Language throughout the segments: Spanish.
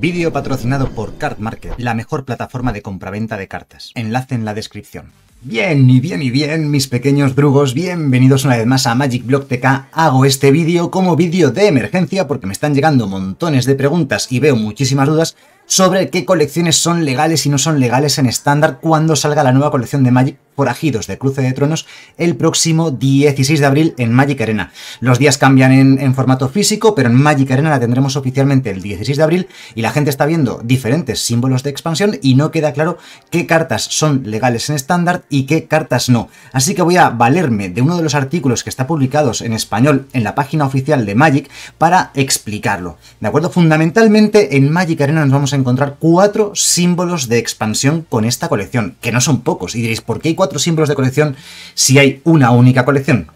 Vídeo patrocinado por Card Market, la mejor plataforma de compraventa de cartas. Enlace en la descripción. Bien, y bien, y bien, mis pequeños drugos, bienvenidos una vez más a Magic Block TK. Hago este vídeo como vídeo de emergencia porque me están llegando montones de preguntas y veo muchísimas dudas sobre qué colecciones son legales y no son legales en estándar cuando salga la nueva colección de Magic Forajidos de Cruce de Tronos el próximo 16 de abril en Magic Arena. Los días cambian en, en, formato físico, pero en Magic Arena la tendremos oficialmente el 16 de abril y la gente está viendo diferentes símbolos de expansión y no queda claro qué cartas son legales en estándar y qué cartas no. Así que voy a valerme de uno de los artículos que está publicados en español en la página oficial de Magic para explicarlo. ¿De acuerdo? Fundamentalmente en Magic Arena nos vamos a encontrar cuatro símbolos de expansión con esta colección, que no son pocos. Y diréis, ¿por qué hay cuatro? otros símbolos de colección si hay una única colección?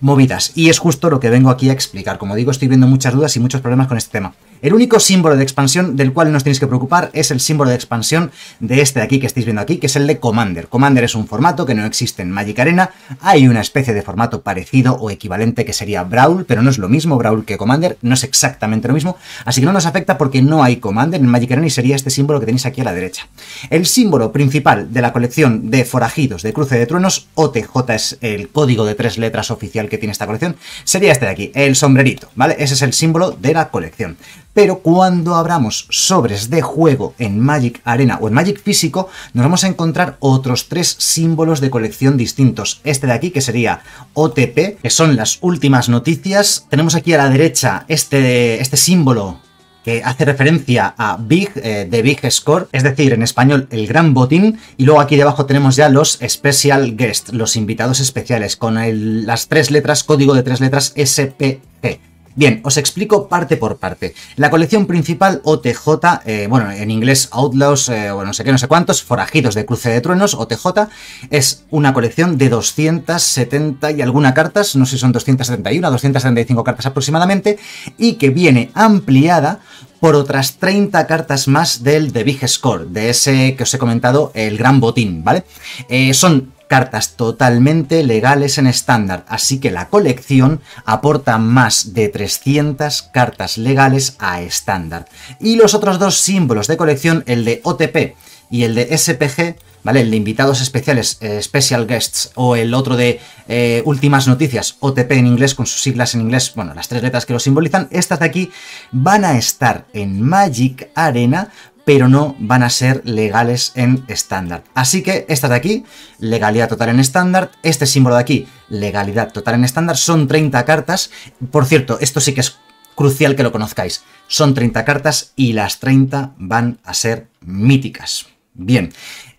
Movidas. Y es justo lo que vengo aquí a explicar. Como digo, estoy viendo muchas dudas y muchos problemas con este tema. El único símbolo de expansión del cual nos tenéis que preocupar es el símbolo de expansión de este de aquí que estáis viendo aquí, que es el de Commander. Commander es un formato que no existe en Magic Arena. Hay una especie de formato parecido o equivalente que sería Brawl, pero no es lo mismo Brawl que Commander, no es exactamente lo mismo. Así que no nos afecta porque no hay Commander en Magic Arena y sería este símbolo que tenéis aquí a la derecha. El símbolo principal de la colección de forajidos de Cruce de Truenos, OTJ es el código de tres letras oficial que tiene esta colección, sería este de aquí, el sombrerito, ¿vale? Ese es el símbolo de la colección pero cuando abramos sobres de juego en Magic Arena o en Magic físico, nos vamos a encontrar otros tres símbolos de colección distintos. Este de aquí, que sería OTP, que son las últimas noticias. Tenemos aquí a la derecha este, este símbolo que hace referencia a Big, eh, de The Big Score, es decir, en español, el gran botín, y luego aquí debajo tenemos ya los Special Guests, los invitados especiales, con las tres letras, código de tres letras SPG. Bien, os explico parte por parte. La colección principal OTJ, eh, bueno, en inglés Outlaws, eh, o no sé qué, no sé cuántos, Forajidos de Cruce de Truenos, OTJ, es una colección de 270 y alguna cartas, no sé si son 271, 275 cartas aproximadamente, y que viene ampliada por otras 30 cartas más del The Big Score, de ese que os he comentado, el gran botín, ¿vale? Eh, son cartas totalmente legales en estándar, así que la colección aporta más de 300 cartas legales a estándar. Y los otros dos símbolos de colección, el de OTP, y el de SPG, ¿vale? El de invitados especiales, eh, Special Guests, o el otro de eh, Últimas Noticias, OTP en inglés, con sus siglas en inglés, bueno, las tres letras que lo simbolizan, estas de aquí van a estar en Magic Arena, pero no van a ser legales en estándar. Así que estas de aquí, legalidad total en estándar, este símbolo de aquí, legalidad total en estándar, son 30 cartas. Por cierto, esto sí que es crucial que lo conozcáis. Son 30 cartas y las 30 van a ser míticas. Bien,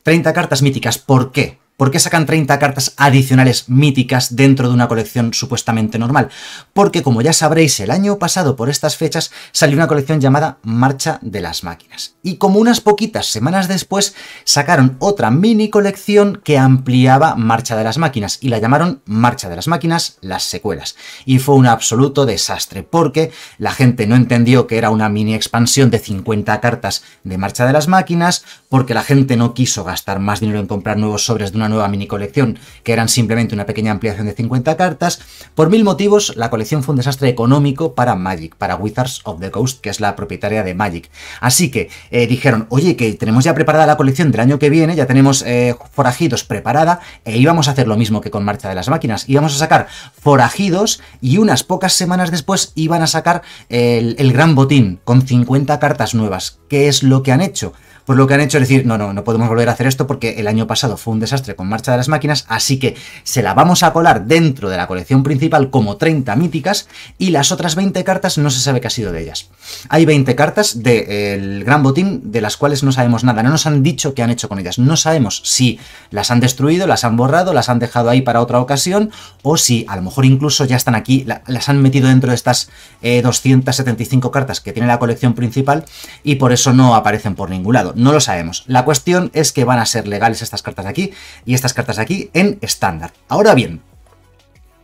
30 cartas míticas, ¿por qué? ¿Por qué sacan 30 cartas adicionales míticas dentro de una colección supuestamente normal? Porque, como ya sabréis, el año pasado por estas fechas salió una colección llamada Marcha de las Máquinas. Y como unas poquitas semanas después sacaron otra mini colección que ampliaba Marcha de las Máquinas y la llamaron Marcha de las Máquinas, las secuelas. Y fue un absoluto desastre porque la gente no entendió que era una mini expansión de 50 cartas de Marcha de las Máquinas, porque la gente no quiso gastar más dinero en comprar nuevos sobres de una una nueva mini colección, que eran simplemente una pequeña ampliación de 50 cartas. Por mil motivos, la colección fue un desastre económico para Magic, para Wizards of the Coast, que es la propietaria de Magic. Así que eh, dijeron, oye, que tenemos ya preparada la colección del año que viene, ya tenemos eh, forajidos preparada, e íbamos a hacer lo mismo que con Marcha de las Máquinas. Íbamos a sacar forajidos y unas pocas semanas después iban a sacar el, el gran botín con 50 cartas nuevas. ¿Qué es lo que han hecho? pues lo que han hecho es decir, no, no, no podemos volver a hacer esto porque el año pasado fue un desastre con Marcha de las Máquinas, así que se la vamos a colar dentro de la colección principal como 30 míticas y las otras 20 cartas no se sabe qué ha sido de ellas. Hay 20 cartas del Gran Botín de las cuales no sabemos nada, no nos han dicho qué han hecho con ellas, no sabemos si las han destruido, las han borrado, las han dejado ahí para otra ocasión o si a lo mejor incluso ya están aquí, las han metido dentro de estas 275 eh, cartas que tiene la colección principal y por eso no aparecen por ningún lado no lo sabemos. La cuestión es que van a ser legales estas cartas aquí y estas cartas aquí en estándar. Ahora bien,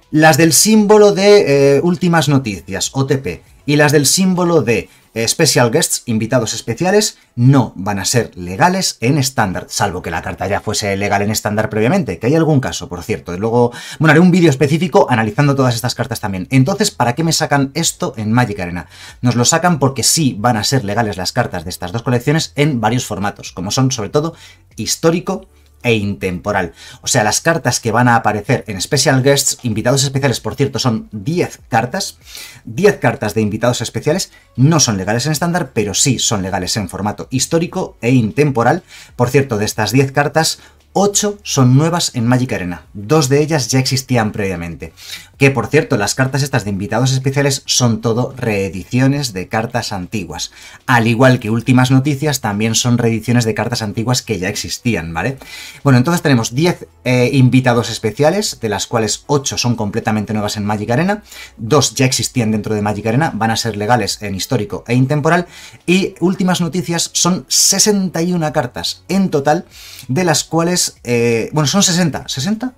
las del símbolo de eh, últimas noticias, OTP, y las del símbolo de eh, special guests, invitados especiales, no van a ser legales en estándar, salvo que la carta ya fuese legal en estándar previamente, que hay algún caso, por cierto. Luego, bueno, haré un vídeo específico analizando todas estas cartas también. Entonces, ¿para qué me sacan esto en Magic Arena? Nos lo sacan porque sí van a ser legales las cartas de estas dos colecciones en varios formatos, como son sobre todo histórico, e intemporal. O sea, las cartas que van a aparecer en Special Guests, invitados especiales, por cierto, son 10 cartas. 10 cartas de invitados especiales no son legales en estándar, pero sí son legales en formato histórico e intemporal. Por cierto, de estas 10 cartas, 8 son nuevas en Magic Arena, dos de ellas ya existían previamente. Que por cierto, las cartas estas de invitados especiales son todo reediciones de cartas antiguas. Al igual que últimas noticias, también son reediciones de cartas antiguas que ya existían, ¿vale? Bueno, entonces tenemos 10 eh, invitados especiales, de las cuales 8 son completamente nuevas en Magic Arena, 2 ya existían dentro de Magic Arena, van a ser legales en histórico e intemporal, y últimas noticias son 61 cartas en total, de las cuales eh, bueno, son 60, 60,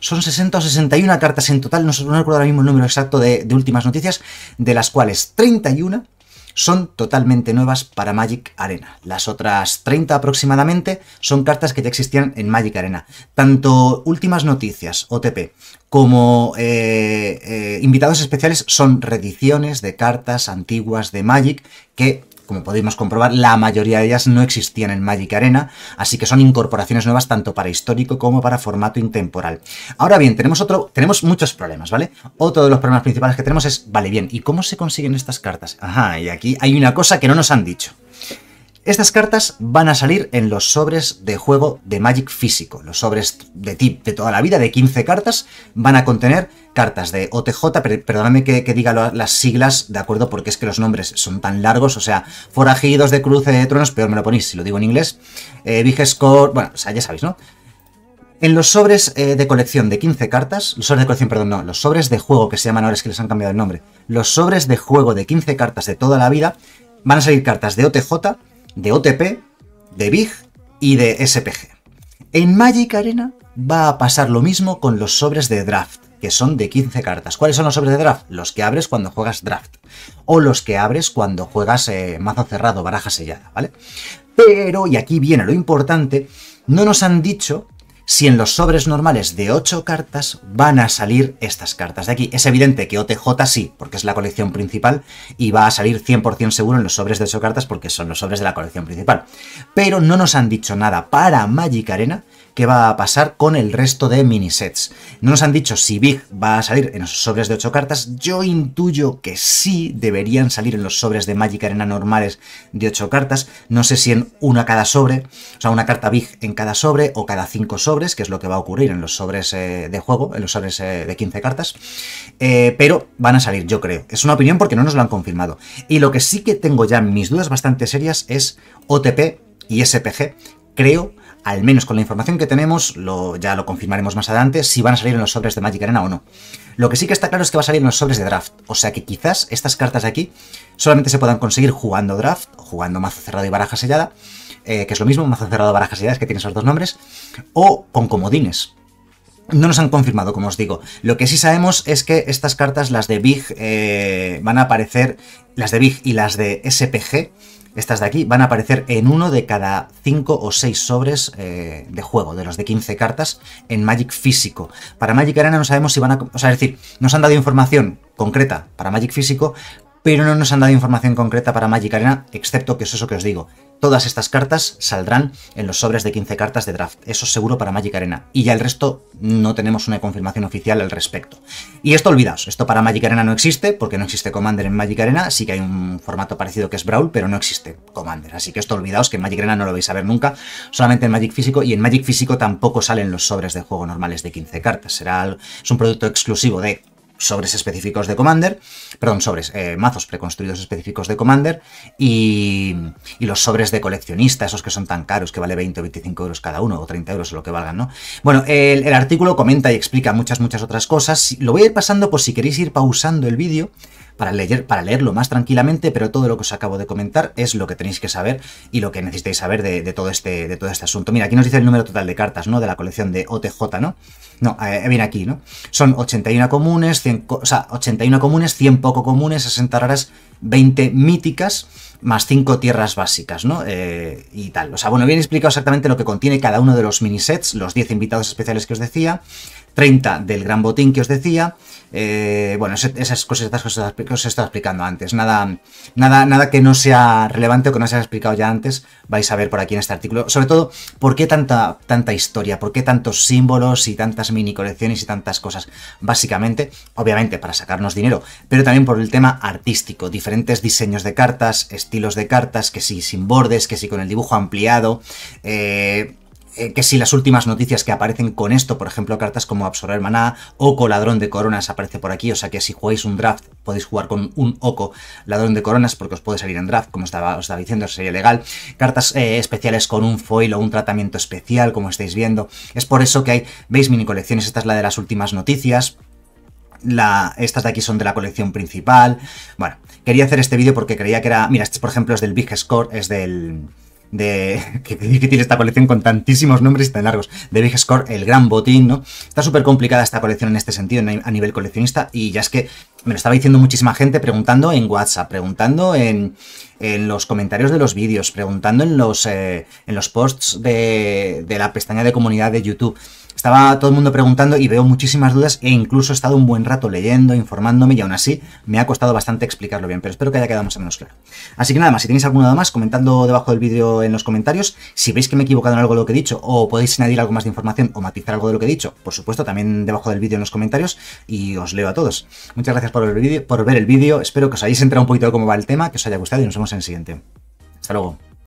son 60 o 61 cartas en total, no, recuerdo ahora mismo el número exacto de, últimas noticias, de las cuales 31 son totalmente nuevas para Magic Arena. Las otras 30 aproximadamente son cartas que ya existían en Magic Arena. Tanto últimas noticias, OTP, como eh, eh, invitados especiales son reediciones de cartas antiguas de Magic que como podemos comprobar, la mayoría de ellas no existían en Magic Arena, así que son incorporaciones nuevas tanto para histórico como para formato intemporal. Ahora bien, tenemos otro, tenemos muchos problemas, ¿vale? Otro de los problemas principales que tenemos es, vale, bien, ¿y cómo se consiguen estas cartas? Ajá, y aquí hay una cosa que no nos han dicho. Estas cartas van a salir en los sobres de juego de Magic físico. Los sobres de tip de toda la vida, de 15 cartas, van a contener cartas de OTJ, perdóname que, diga las siglas, ¿de acuerdo? Porque es que los nombres son tan largos, o sea, forajidos de cruce de tronos, peor me lo ponéis si lo digo en inglés, eh, Big Score, bueno, ya sabéis, ¿no? En los sobres eh, de colección de 15 cartas, los sobres de colección, perdón, no, los sobres de juego que se llaman ahora es que les han cambiado el nombre, los sobres de juego de 15 cartas de toda la vida, van a salir cartas de OTJ, de OTP, de Big y de SPG. En Magic Arena va a pasar lo mismo con los sobres de draft que son de 15 cartas. ¿Cuáles son los sobres de draft? Los que abres cuando juegas draft. O los que abres cuando juegas eh, mazo cerrado, baraja sellada, ¿vale? Pero, y aquí viene lo importante, no nos han dicho si en los sobres normales de 8 cartas van a salir estas cartas de aquí. Es evidente que OTJ sí, porque es la colección principal y va a salir 100% seguro en los sobres de 8 cartas porque son los sobres de la colección principal. Pero no nos han dicho nada para Magic Arena qué va a pasar con el resto de minisets. No nos han dicho si Big va a salir en los sobres de 8 cartas, yo intuyo que sí deberían salir en los sobres de Magic Arena normales de 8 cartas, no sé si en una cada sobre, o sea, una carta Big en cada sobre o cada 5 sobres, que es lo que va a ocurrir en los sobres eh, de juego, en los sobres eh, de 15 cartas, eh, pero van a salir, yo creo. Es una opinión porque no nos lo han confirmado. Y lo que sí que tengo ya mis dudas bastante serias es OTP y SPG. Creo al menos con la información que tenemos, lo, ya lo confirmaremos más adelante, si van a salir en los sobres de Magic Arena o no. Lo que sí que está claro es que va a salir en los sobres de draft, o sea que quizás estas cartas de aquí solamente se puedan conseguir jugando draft, jugando mazo cerrado y baraja sellada, eh, que es lo mismo, mazo cerrado, baraja sellada, es que tiene esos dos nombres, o con comodines. No nos han confirmado, como os digo. Lo que sí sabemos es que estas cartas, las de Big, eh, van a aparecer, las de Big y las de SPG, estas de aquí van a aparecer en uno de cada 5 o 6 sobres eh, de juego, de los de 15 cartas, en Magic físico. Para Magic Arena no sabemos si van a... O sea, es decir, nos han dado información concreta para Magic físico, pero no nos han dado información concreta para Magic Arena, excepto que es eso que os digo, Todas estas cartas saldrán en los sobres de 15 cartas de draft, eso seguro para Magic Arena, y ya el resto no tenemos una confirmación oficial al respecto. Y esto olvidaos, esto para Magic Arena no existe, porque no existe Commander en Magic Arena, sí que hay un formato parecido que es Brawl, pero no existe Commander, así que esto olvidaos que en Magic Arena no lo vais a ver nunca, solamente en Magic Físico, y en Magic Físico tampoco salen los sobres de juego normales de 15 cartas, será, es un producto exclusivo de sobres específicos de Commander, perdón, sobres, eh, mazos preconstruidos específicos de Commander y, y, los sobres de coleccionista, esos que son tan caros, que vale 20 o 25 euros cada uno o 30 euros o lo que valgan, ¿no? Bueno, el, el artículo comenta y explica muchas, muchas otras cosas. Lo voy a ir pasando por si queréis ir pausando el vídeo para, leer, para leerlo más tranquilamente, pero todo lo que os acabo de comentar es lo que tenéis que saber y lo que necesitáis saber de, todo, este, de todo este asunto. Mira, aquí nos dice el número total de cartas, ¿no? De la colección de OTJ, ¿no? No, eh, eh, viene aquí, ¿no? Son 81 comunes, 100, o sea, 81 comunes, 100 poco comunes, 60 raras 20 míticas más 5 tierras básicas, ¿no? Eh, y tal. O sea, bueno, bien explicado exactamente lo que contiene cada uno de los mini sets. los 10 invitados especiales que os decía, 30 del gran botín que os decía. Eh, bueno, esas cosas que cosas que os he estado explicando antes. Nada, nada, nada que no sea relevante o que no se haya explicado ya antes, vais a ver por aquí en este artículo. Sobre todo, ¿por qué tanta, tanta historia? ¿Por qué tantos símbolos y tantas mini colecciones y tantas cosas? Básicamente, obviamente, para sacarnos dinero, pero también por el tema artístico, diferentes diseños de cartas, estilos de cartas, que si sin bordes, que si con el dibujo ampliado. Eh, eh, que si las últimas noticias que aparecen con esto, por ejemplo, cartas como Absorber Maná, Oco Ladrón de Coronas aparece por aquí, o sea que si jugáis un draft podéis jugar con un Oco Ladrón de Coronas porque os puede salir en draft, como estaba, os estaba diciendo, sería legal. Cartas eh, especiales con un foil o un tratamiento especial, como estáis viendo. Es por eso que hay, veis mini colecciones, esta es la de las últimas noticias estas de aquí son de la colección principal. Bueno, quería hacer este vídeo porque creía que era... Mira, este por ejemplo es del Big Score, es del... De, que, difícil esta colección con tantísimos nombres tan largos. De Big Score, el gran botín, ¿no? Está súper complicada esta colección en este sentido, a nivel coleccionista, y ya es que me lo estaba diciendo muchísima gente preguntando en WhatsApp, preguntando en, los comentarios de los vídeos, preguntando en los, eh, en los posts de, de la pestaña de comunidad de YouTube. Estaba todo el mundo preguntando y veo muchísimas dudas e incluso he estado un buen rato leyendo, informándome y aún así me ha costado bastante explicarlo bien, pero espero que haya quedado más o menos claro. Así que nada más, si tenéis alguna duda más, comentando debajo del vídeo en los comentarios. Si veis que me he equivocado en algo de lo que he dicho o podéis añadir algo más de información o matizar algo de lo que he dicho, por supuesto, también debajo del vídeo en los comentarios y os leo a todos. Muchas gracias por, por ver el vídeo, espero que os hayáis enterado un poquito de cómo va el tema, que os haya gustado y nos vemos en el siguiente. Hasta luego.